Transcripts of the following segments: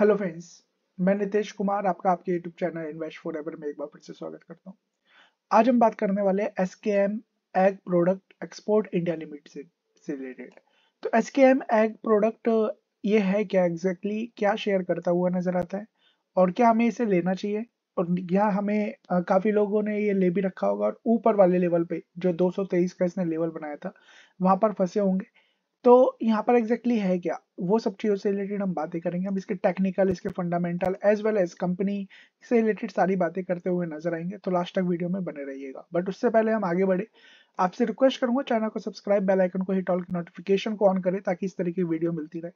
hello friends मैं नितेश कुमार आपका आपके YouTube channel invest forever में एक बार फिर से स्वागत करता हूँ आज हम बात करने वाले हैं S K M egg product export India limited से रिलेटेड तो S K M egg product ये है क्या एग्जैक्टली exactly, क्या शेयर करता हुआ नजर आता है और क्या हमें इसे लेना चाहिए और यहाँ हमें काफ़ी लोगों ने ये ले भी रखा होगा और ऊपर वाले लेवल पे जो 223 का इसने लेवल बनाया था वहां पर फंसे होंगे तो यहाँ पर एग्जैक्टली exactly है क्या वो सब चीज़ों से रिलेटेड हम बातें करेंगे हम इसके टेक्निकल इसके fundamental as well as company से रिलेटेड सारी बातें करते हुए नजर आएंगे तो लास्ट तक वीडियो में बने रहिएगा बट उससे पहले हम आगे बढ़े आपसे रिक्वेस्ट करूंगा चैनल को सब्सक्राइब बेल आइकन को हिट ऑल की नोटिफिकेशन को ऑन करें ताकि इस तरह की वीडियो मिलती रहे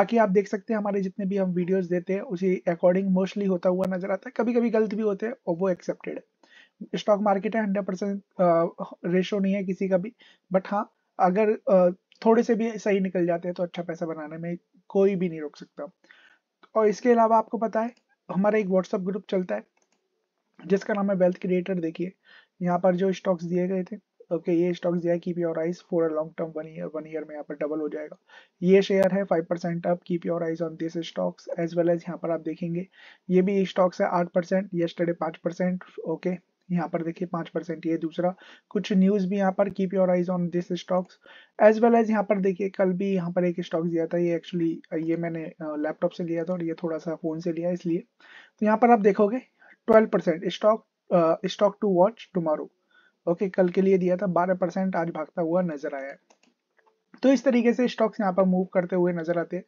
बाकी आप देख सकते हैं हमारे जितने भी हम वीडियोस देते हैं उसी अकॉर्डिंग मोस्टली होता हुआ नजर आता है कभी कभी गलत भी होते हैं और वो एक्सेप्टेड है स्टॉक मार्केट है हंड्रेड परसेंट रेशो नहीं है किसी का भी बट हाँ अगर थोड़े से भी सही निकल जाते हैं तो अच्छा पैसा बनाने में कोई भी नहीं रोक सकता और इसके अलावा आपको पता है हमारा एक व्हाट्सअप ग्रुप चलता है जिसका नाम है वेल्थ क्रिएटर देखिए यहाँ पर जो स्टॉक्स दिए गए थे ओके ये स्टॉक्स दिया keep your eyes for a long term one year one year में यहाँ पर डबल हो जाएगा ये शेयर है five percent up keep your eyes on this stocks as well as यहाँ पर आप देखेंगे ये भी स्टॉक्स है आठ परसेंट येस्टरडे पाँच परसेंट ओके यहाँ पर देखिए पांच परसेंट ये दूसरा कुछ न्यूज भी यहाँ पर keep your eyes on this stocks as well as यहाँ पर देखिए कल भी यहाँ पर एक स्टॉक दिया था ये एक्चुअली ये मैंने लैपटॉप से लिया था और ये थोड़ा सा फोन से लिया इसलिए तो यहाँ पर आप देखोगे twelve percent stock stock to watch tomorrow okay कल के लिए दिया था बारह परसेंट आज भागता हुआ नजर आया है तो इस तरीके से स्टॉक्स यहाँ पर मूव करते हुए नजर आते हैं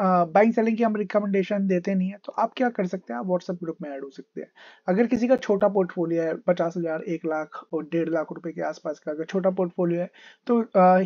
बाइंग सेलिंग की हम रिकमेंडेशन देते नहीं है तो आप क्या कर सकते हैं आप व्हाट्सएप ग्रुप में ऐड हो सकते हैं अगर किसी का छोटा पोर्टफोलियो है पचास हज़ार एक लाख और डेढ़ लाख रुपए के आसपास का अगर छोटा पोर्टफोलियो है तो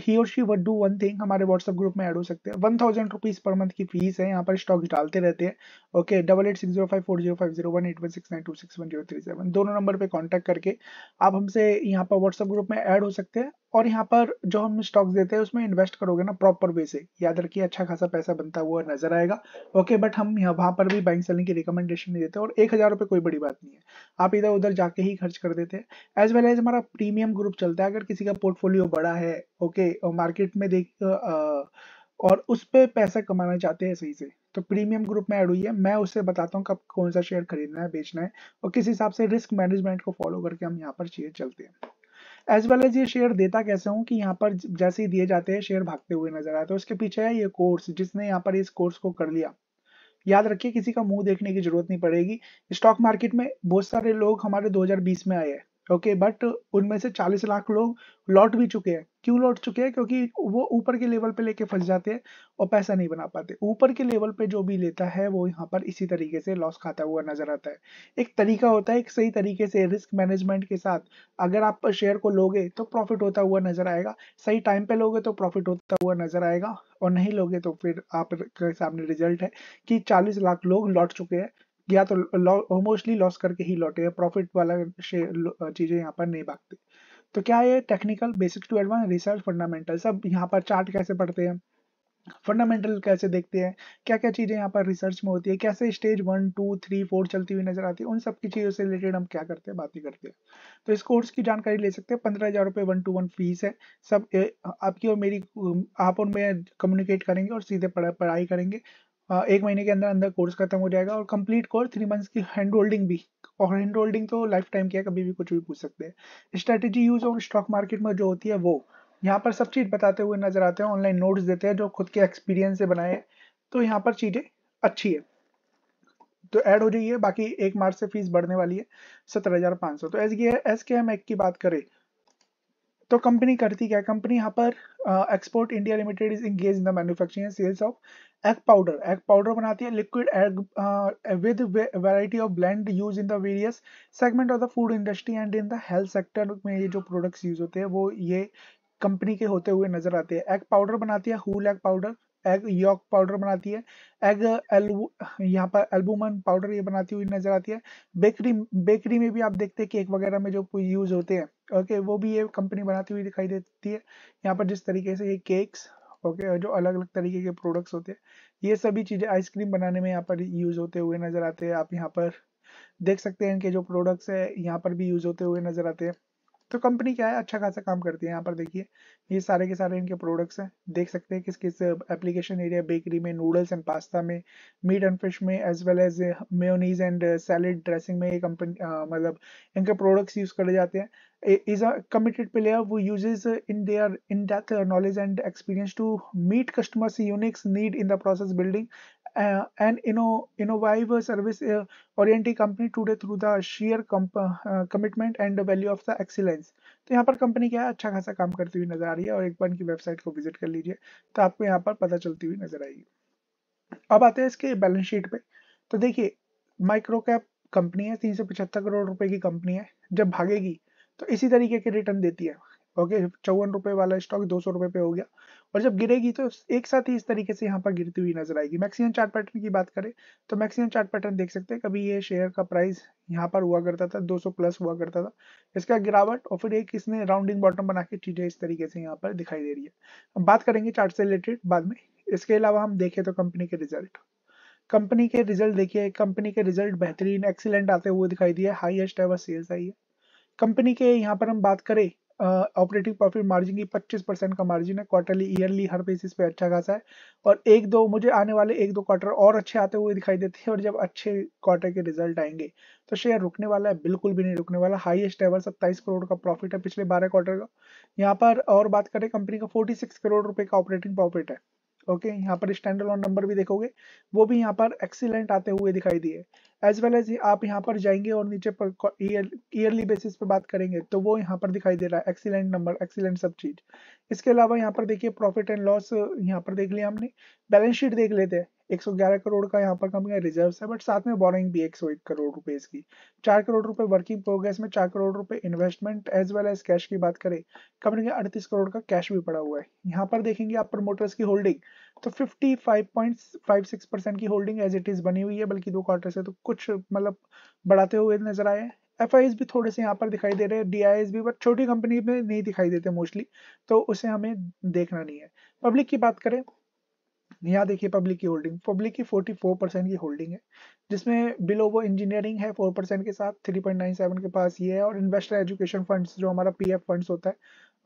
ही और शी वट डू वन थिंग हमारे व्हाट्सएप ग्रुप में ऐड हो सकते हैं one thousand rupees per month की फीस है यहाँ पर स्टॉक्स डालते रहते हैं okay double eight six zero five four zero five zero one eight one six nine two six one zero three seven दोनों नंबर पर कॉन्टैक्ट करके आप हमसे यहाँ पर व्हाट्सएप ग्रुप में ऐड हो सकते हैं और यहाँ पर जो हम स्टॉक्स देते हैं उसमें इन्वेस्ट करोगे ना प्रॉपर वे से याद रखिए अच्छा खासा पैसा बनता हुआ हुआ नजर आएगा ओके बट हम यहाँ वहाँ पर भी बैंक सेलिंग की रिकमेंडेशन नहीं देते और एक हज़ार रुपये कोई बड़ी बात नहीं है आप इधर उधर जाके ही खर्च कर देते हैं एज वेल एज हमारा प्रीमियम ग्रुप चलता है अगर किसी का पोर्टफोलियो बड़ा है ओके और मार्केट में देख आ, और उस पर पैसा कमाना चाहते हैं सही से तो प्रीमियम ग्रुप में ऐड हुई है मैं उससे बताता हूँ कब कौन सा शेयर खरीदना है बेचना है और किस हिसाब से रिस्क मैनेजमेंट को फॉलो करके हम यहाँ पर शेयर चलते हैं एज वेल एज ये शेयर देता कैसे हूँ कि यहाँ पर जैसे ही दिए जाते हैं शेयर भागते हुए नजर आए तो उसके पीछे है ये कोर्स जिसने यहाँ पर इस कोर्स को कर लिया याद रखिए किसी का मुंह देखने की जरूरत नहीं पड़ेगी स्टॉक मार्केट में बहुत सारे लोग हमारे 2020 में आए हैं ओके बट उनमें से 40 लाख लोग लौट भी चुके हैं क्यों लौट चुके हैं क्योंकि वो ऊपर के लेवल पे लेके फंस जाते हैं और पैसा नहीं बना पाते ऊपर के लेवल पे जो भी लेता है वो यहाँ पर इसी तरीके से लॉस खाता हुआ नजर आता है एक तरीका होता है एक सही तरीके से रिस्क मैनेजमेंट के साथ अगर आप शेयर को लोगे तो प्रॉफिट होता हुआ नजर आएगा सही टाइम पे लोगे तो प्रॉफिट होता हुआ नजर आएगा और नहीं लोगे तो फिर आपके सामने रिजल्ट है कि चालीस लाख लोग लौट चुके हैं या तो मोस्टली लॉस करके ही लौटे प्रॉफिट वाला चीजें यहाँ पर नहीं भागती तो क्या है technical basics to advance research fundamental सब यहाँ पर चार्ट कैसे पढ़ते हैं फंडामेंटल कैसे देखते हैं क्या क्या चीज़ें यहाँ पर रिसर्च में होती है कैसे stage one two three four चलती हुई नजर आती है उन सब की चीज़ों से रिलेटेड हम क्या करते हैं बातें करते हैं तो इस कोर्स की जानकारी ले सकते हैं पंद्रह हज़ार रुपये वन टू वन फीस है सब आपकी और मेरी आप और मैं कम्युनिकेट करेंगे और सीधे पढ़ाई करेंगे हाँ, एक महीने के अंदर अंदर कोर्स खत्म हो जाएगा और कंप्लीट कोर्स थ्री मंथ्स की हैंड होल्डिंग भी और हैंड होल्डिंग तो लाइफ टाइम की है कभी भी कुछ भी पूछ सकते हैं स्ट्रेटेजी यूज और स्टॉक मार्केट में जो होती है वो यहाँ पर सब चीज़ बताते हुए नजर आते हैं ऑनलाइन नोट्स देते हैं जो खुद के एक्सपीरियंस से बनाए तो यहाँ पर चीज़ें अच्छी है तो ऐड हो जाइए बाकी एक मार्च से फीस बढ़ने वाली है सत्रह हज़ार पांच सौ तो S S K M act की बात करें तो कंपनी करती क्या कंपनी यहाँ पर export India limited is engage in the manufacturing and sales of egg powder egg powder बनाती है liquid egg with variety of blend use in the various segment of the food industry and in the health sector में ये जो products use होते हैं वो ये company के होते हुए नजर आते हैं एग पाउडर बनाती है whole egg powder egg yolk powder बनाती है एग एल्बू यहाँ पर एल्बूमन पाउडर ये बनाती हुई नजर आती है बेकरी बेकरी में भी आप देखते हैं केक वगैरह में जो यूज होते हैं ओके वो भी ये कंपनी बनाती हुई दिखाई देती है यहाँ पर जिस तरीके से ये केक्स ओके okay, जो अलग अलग तरीके के प्रोडक्ट्स होते हैं ये सभी चीज़ें आइसक्रीम बनाने में यहाँ पर यूज होते हुए नजर आते हैं आप यहाँ पर देख सकते हैं इनके जो प्रोडक्ट्स है यहाँ पर भी यूज होते हुए नजर आते हैं तो कंपनी क्या है अच्छा खासा काम करती है यहाँ पर देखिए ये सारे के सारे इनके प्रोडक्ट्स हैं देख सकते हैं किस किस एप्लीकेशन एरिया बेकरी में नूडल्स एंड पास्ता में मीट एंड फिश में as well as mayonnaise and salad dressing में ये कंपनी मतलब इनके प्रोडक्ट्स यूज करे जाते हैं इज अ कमिटेड प्लेयर वो uses इन देयर इन डेथ knowledge and experience to meet customers uniques need in the process building uh, an inno, innovative service uh, oriented company today through the sheer uh, commitment and the value of the excellence तो यहाँ पर company क्या है अच्छा खासा काम करती हुई नजर आ रही है और एक बार इनकी वेबसाइट को विजिट कर लीजिए तो आपको यहाँ पर पता चलती हुई नजर आएगी अब आते हैं इसके बैलेंस शीट पे तो देखिए माइक्रो कैप कंपनी है तीन सौ पचहत्तर करोड़ रुपए की कंपनी है जब भागेगी तो इसी तरीके के रिटर्न देती है ओके चौवन रुपए वाला स्टॉक दो सौ रुपए पे हो गया और जब गिरेगी तो एक साथ ही इस तरीके से यहाँ पर गिरती हुई नजर आएगी मैक्सिमम चार्ट पैटर्न की बात करें तो मैक्सिमम चार्ट पैटर्न देख सकते हैं कभी ये शेयर का प्राइस यहाँ पर हुआ करता था 200 प्लस हुआ करता था इसका गिरावट और फिर एक इसने राउंडिंग बॉटम बना के चीजें इस तरीके से यहाँ पर दिखाई दे रही है हम बात करेंगे चार्ट से रिलेटेड बाद में इसके अलावा हम देखें तो कंपनी के रिजल्ट कंपनी के रिजल्ट देखिए कंपनी के रिजल्ट बेहतरीन एक्सीलेंट आते हुए दिखाई दिए हाईएस्ट एवर सेल्स आई है कंपनी के यहाँ पर हम बात करें ऑपरेटिंग प्रॉफिट मार्जिन की 25 परसेंट का मार्जिन है क्वार्टरली ईयरली हर बेसिस पे अच्छा खासा है और एक दो मुझे आने वाले एक दो क्वार्टर और अच्छे आते हुए दिखाई देते हैं और जब अच्छे क्वार्टर के रिजल्ट आएंगे तो शेयर रुकने वाला है बिल्कुल भी नहीं रुकने वाला हाईएस्ट एवर सत्ताईस करोड़ का प्रॉफिट है पिछले बारह क्वार्टर का यहाँ पर और बात करें कंपनी का फोर्टी करोड़ रुपए का ऑपरेटिंग प्रॉफिट है ओके यहाँ पर स्टैंडर्ड लोन नंबर भी देखोगे वो भी यहाँ पर एक्सीलेंट आते हुए दिखाई दिए एज वेल एज आप यहाँ पर जाएंगे और नीचे पर ईयरली बेसिस पे बात करेंगे तो वो यहाँ पर दिखाई दे रहा है एक्सीलेंट नंबर एक्सीलेंट सब चीज इसके अलावा यहाँ पर देखिए प्रॉफिट एंड लॉस यहाँ पर देख लिया हमने बैलेंस शीट देख लेते हैं 111 करोड़ का यहाँ पर कंपनी का रिजर्व है बट साथ में बोरिंग भी एक करोड़ रुपए की चार करोड़ रुपए वर्किंग प्रोग्रेस में चार करोड़ रुपए investment as well as cash की बात करें कंपनी का अड़तीस करोड़ का कैश भी पड़ा हुआ है यहाँ पर देखेंगे आप प्रमोटर्स की होल्डिंग तो 55.56 परसेंट की होल्डिंग एज इट इज बनी हुई है बल्कि दो क्वार्टर से तो कुछ मतलब बढ़ाते हुए नजर आए एफ भी थोड़े से यहाँ पर दिखाई दे रहे हैं डी भी बट छोटी कंपनी में नहीं दिखाई देते मोस्टली तो उसे हमें देखना नहीं है पब्लिक की बात करें यहाँ देखिए पब्लिक की होल्डिंग पब्लिक की 44 परसेंट की होल्डिंग है जिसमें बिलो वो इंजीनियरिंग है 4 परसेंट के साथ 3.97 के पास ये है और इन्वेस्टर एजुकेशन फंड्स जो हमारा पीएफ फंड्स होता है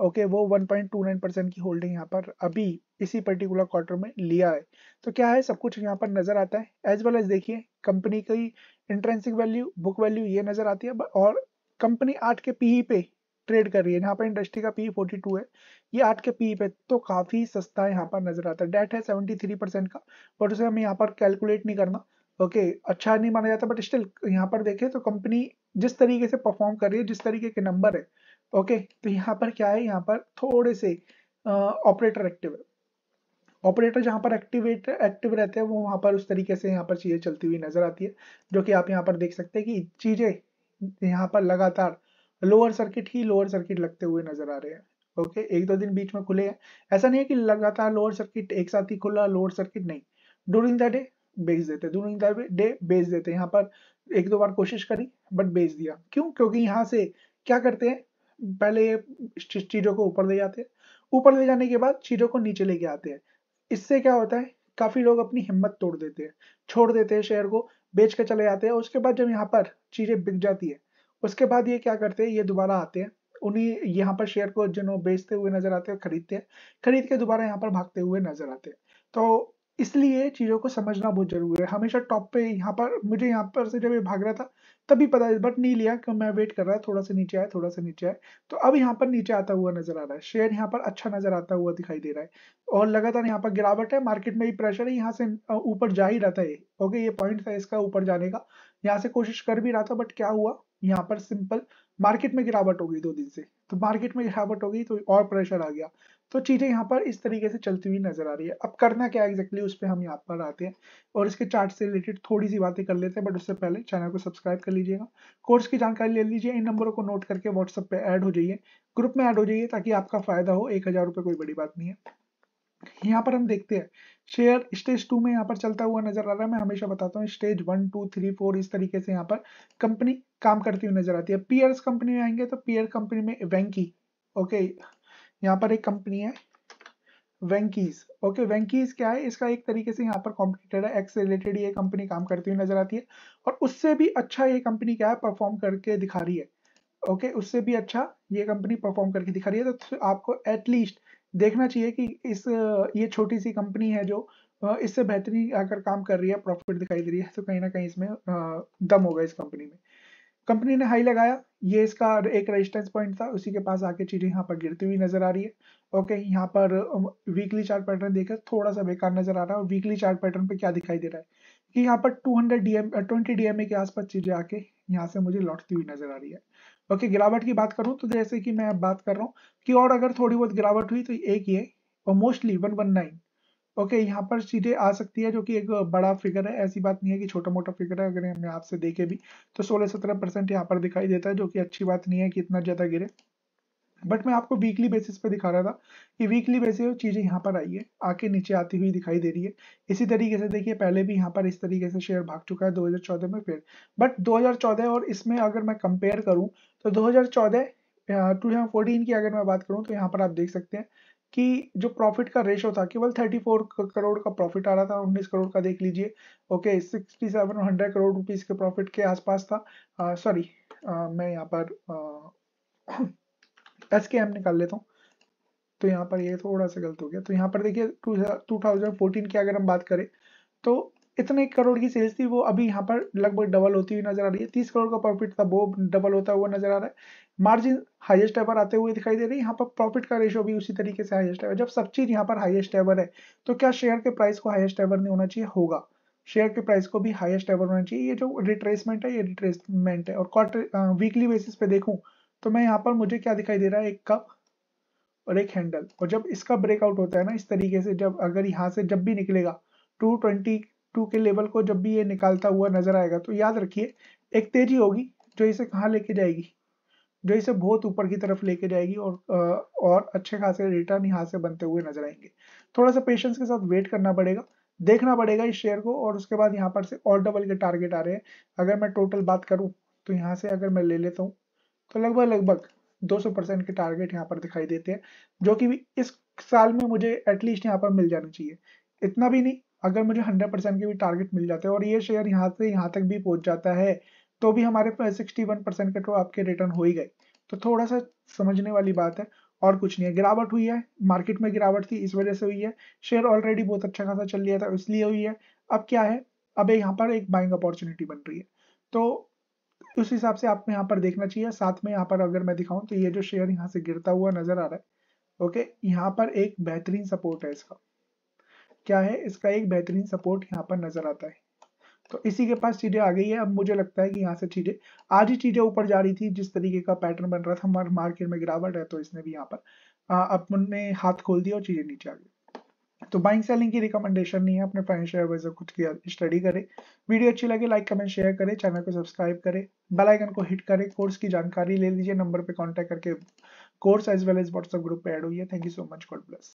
ओके वो 1.29 परसेंट की होल्डिंग यहाँ पर अभी इसी पर्टिकुलर क्वार्टर में लिया है तो क्या है सब कुछ यहाँ पर नजर आता है एज वेल एज देखिए कंपनी की इंट्रेंसिक वैल्यू बुक वैल्यू ये नजर आती है और कंपनी आठ के पीई e पे ट्रेड कर रही है यहाँ पर इंडस्ट्री का पी फोर्टी टू है ये आठ के पी पे तो काफ़ी सस्ता यहाँ पर नजर आता है डेट है सेवेंटी थ्री परसेंट का बट उसे हमें यहाँ पर कैलकुलेट नहीं करना ओके अच्छा नहीं माना जाता बट स्टिल यहाँ पर देखे तो कंपनी जिस तरीके से परफॉर्म कर रही है जिस तरीके के नंबर है ओके तो यहाँ पर क्या है यहाँ पर थोड़े से ऑपरेटर एक्टिव है ऑपरेटर जहाँ पर एक्टिवेट एक्टिव रहते हैं वो वहाँ पर उस तरीके से यहाँ पर चीज़ें चलती हुई नजर आती है जो कि आप यहाँ पर देख सकते हैं कि चीज़ें यहाँ पर लगातार लोअर सर्किट ही लोअर सर्किट लगते हुए नजर आ रहे हैं ओके एक दो दिन बीच में खुले हैं ऐसा नहीं है कि लगातार लोअर सर्किट एक साथ ही खुला लोअर सर्किट नहीं डूरिंग द डे बेच देते डूरिंग द डे बेच देते यहाँ पर एक दो बार कोशिश करी बट बेच दिया क्यों क्योंकि यहाँ से क्या करते हैं पहले चीज़ों को ऊपर ले जाते हैं ऊपर ले जाने के बाद चीज़ों को नीचे लेके आते हैं इससे क्या होता है काफ़ी लोग अपनी हिम्मत तोड़ देते हैं छोड़ देते हैं शेयर को बेच के चले जाते हैं उसके बाद जब यहाँ पर चीज़ें बिक जाती है उसके बाद ये क्या करते हैं ये दोबारा आते हैं उन्हीं यहाँ पर शेयर को जो बेचते हुए नजर आते हैं खरीदते हैं खरीद के दोबारा यहाँ पर भागते हुए नजर आते हैं तो इसलिए चीज़ों को समझना बहुत जरूरी है हमेशा टॉप पे यहाँ पर मुझे यहाँ पर से जब ये भाग रहा था तभी पता बट नहीं लिया क्यों मैं वेट कर रहा थोड़ा सा नीचे आया थोड़ा सा नीचे आया तो अब यहाँ पर नीचे आता हुआ नजर आ रहा है शेयर यहाँ पर अच्छा नजर आता हुआ दिखाई दे रहा है और लगातार यहाँ पर गिरावट है मार्केट में भी प्रेशर है यहाँ से ऊपर जा ही रहता है ओके ये पॉइंट था इसका ऊपर जाने का यहाँ से कोशिश कर भी रहा था बट क्या हुआ यहाँ पर सिंपल मार्केट में गिरावट हो गई दो दिन से तो मार्केट में गिरावट हो गई तो और प्रेशर आ गया तो चीज़ें यहाँ पर इस तरीके से चलती हुई नजर आ रही है अब करना क्या एग्जैक्टली exactly उस पर हम यहाँ पर आते हैं और इसके चार्ट से रिलेटेड थोड़ी सी बातें कर लेते हैं बट उससे पहले चैनल को सब्सक्राइब कर लीजिएगा कोर्स की जानकारी ले लीजिए इन नंबरों को नोट करके व्हाट्सअप पे ऐड हो जाइए ग्रुप में ऐड हो जाइए ताकि आपका फायदा हो एक हज़ार रुपये कोई बड़ी बात नहीं है यहाँ पर हम देखते हैं शेयर स्टेज टू में यहाँ पर चलता हुआ नजर आ रहा है मैं हमेशा बताता हूँ stage one two three four इस तरीके से यहाँ पर कंपनी काम करती हुई नजर आती है पीयर्स कंपनी में आएंगे तो पीयर कंपनी में वैंकी ओके यहाँ पर एक कंपनी है वैंकीज ओके वैंकीज क्या है इसका एक तरीके से यहाँ पर कॉम्पिटेटर है एक्स रिलेटेड ये कंपनी काम करती हुई नजर आती है और उससे भी अच्छा ये कंपनी क्या है परफॉर्म करके दिखा रही है ओके okay, उससे भी अच्छा ये कंपनी परफॉर्म करके दिखा रही है तो आपको एटलीस्ट देखना चाहिए कि इस ये छोटी सी कंपनी है जो इससे बेहतरीन आकर काम कर रही है प्रॉफिट दिखाई दे रही है तो कहीं ना कहीं इसमें दम होगा इस कंपनी में कंपनी ने हाई लगाया ये इसका एक रेजिस्टेंस पॉइंट था उसी के पास आके चीजें यहाँ पर गिरती हुई नजर आ रही है ओके यहाँ पर वीकली चार्ट पैटर्न देखकर थोड़ा सा बेकार नजर आ रहा है और वीकली चार्ट पैटर्न पे क्या दिखाई दे रहा है कि यहाँ पर 200 डीएम 20 डीएमए के आसपास चीजें आके यहाँ से मुझे लौटती हुई नजर आ रही है ओके okay, गिरावट की बात करूँ तो जैसे कि मैं अब बात कर रहा हूँ कि और अगर थोड़ी बहुत गिरावट हुई तो एक ये और mostly one one nine okay यहाँ पर चीजें आ सकती है जो कि एक बड़ा फिगर है ऐसी बात नहीं है कि छोटा मोटा फिगर है अगर हमने आपसे देखे भी तो सोलह सत्रह परसेंट यहाँ पर दिखाई देता है जो कि अच्छी बात नहीं है कि इतना ज्यादा गिरे बट मैं आपको वीकली बेसिस पे दिखा रहा था कि वीकली बेसिस चीज़ें यहाँ पर आई है आके नीचे आती हुई दिखाई दे रही है इसी तरीके से देखिए पहले भी यहाँ पर इस तरीके से शेयर भाग चुका है 2014 में फिर बट 2014 और इसमें अगर मैं कंपेयर करूँ तो 2014 थाउजेंड की अगर मैं बात करूँ तो यहाँ पर आप देख सकते हैं कि जो प्रॉफिट का रेशो था केवल 34 करोड़ का प्रॉफिट आ रहा था 19 करोड़ का देख लीजिए ओके 6700 करोड़ रुपीस के प्रॉफिट के आसपास था सॉरी मैं यहाँ पर आ, एस के एम निकाल लेता हूँ तो यहाँ पर ये थोड़ा सा गलत हो गया तो यहाँ पर देखिए टू की अगर हम बात करें तो इतने करोड़ की सेल्स थी वो अभी यहाँ पर लगभग डबल होती हुई नजर आ रही है तीस करोड़ का प्रॉफिट था वो डबल होता हुआ नजर आ रहा है मार्जिन हाईएस्ट एवर आते हुए दिखाई दे रही है यहाँ पर प्रॉफिट का रेशियो भी उसी तरीके से हाईएस्ट एवर जब सब चीज यहाँ पर हाईएस्ट एवर है तो क्या शेयर के प्राइस को हाईएस्ट एवर नहीं होना चाहिए होगा शेयर के प्राइस को भी हाईएस्ट एवर होना चाहिए ये जो रिट्रेसमेंट है ये रिट्रेसमेंट है और क्वार्टर वीकली बेसिस पे देखूँ तो मैं यहाँ पर मुझे क्या दिखाई दे रहा है एक कप और एक हैंडल और जब इसका ब्रेकआउट होता है ना इस तरीके से जब अगर यहाँ से जब भी निकलेगा 222 के लेवल को जब भी ये निकालता हुआ नजर आएगा तो याद रखिए एक तेजी होगी जो इसे कहाँ लेके जाएगी जो इसे बहुत ऊपर की तरफ लेके जाएगी और और अच्छे खासे रिटर्न यहाँ से बनते हुए नजर आएंगे थोड़ा सा पेशेंस के साथ वेट करना पड़ेगा देखना पड़ेगा इस शेयर को और उसके बाद यहाँ पर से और डबल के टारगेट आ रहे हैं अगर मैं टोटल बात करूँ तो यहाँ से अगर मैं ले लेता हूँ तो लगभग लगभग 200 परसेंट के टारगेट यहाँ पर दिखाई देते हैं जो कि इस साल में मुझे एटलीस्ट यहाँ पर मिल जाना चाहिए इतना भी नहीं अगर मुझे 100 परसेंट के भी टारगेट मिल जाते हैं और ये शेयर यहाँ से यहाँ तक भी पहुंच जाता है तो भी हमारे पास सिक्सटी वन परसेंट के तो आपके रिटर्न हो ही गए तो थोड़ा सा समझने वाली बात है और कुछ नहीं है गिरावट हुई है मार्केट में गिरावट थी इस वजह से हुई है शेयर ऑलरेडी बहुत अच्छा खासा चल रहा था इसलिए हुई है अब क्या है अब यहाँ पर एक बाइंग अपॉर्चुनिटी बन रही है तो तो उस हिसाब से आपको यहाँ पर देखना चाहिए साथ में यहाँ पर अगर मैं दिखाऊं तो ये जो शेयर यहाँ से गिरता हुआ नजर आ रहा है ओके यहाँ पर एक बेहतरीन सपोर्ट है इसका क्या है इसका एक बेहतरीन सपोर्ट यहाँ पर नजर आता है तो इसी के पास चीजें आ गई है अब मुझे लगता है कि यहाँ से चीजें आज ही चीजें ऊपर जा रही थी जिस तरीके का पैटर्न बन रहा था हमारे मार्केट में गिरावट है तो इसने भी यहाँ पर अपने हाथ खोल दिया और चीजें नीचे आ गई तो बाइंग सेलिंग की रिकमेंडेशन नहीं है अपने फाइनेंशियल एडवाइजर खुद की स्टडी करें वीडियो अच्छी लगे लाइक कमेंट शेयर करें चैनल को सब्सक्राइब करें बेल आइकन को हिट करें कोर्स की जानकारी ले लीजिए नंबर पे कांटेक्ट करके course as well as WhatsApp group पे ऐड हुई है thank you so much God bless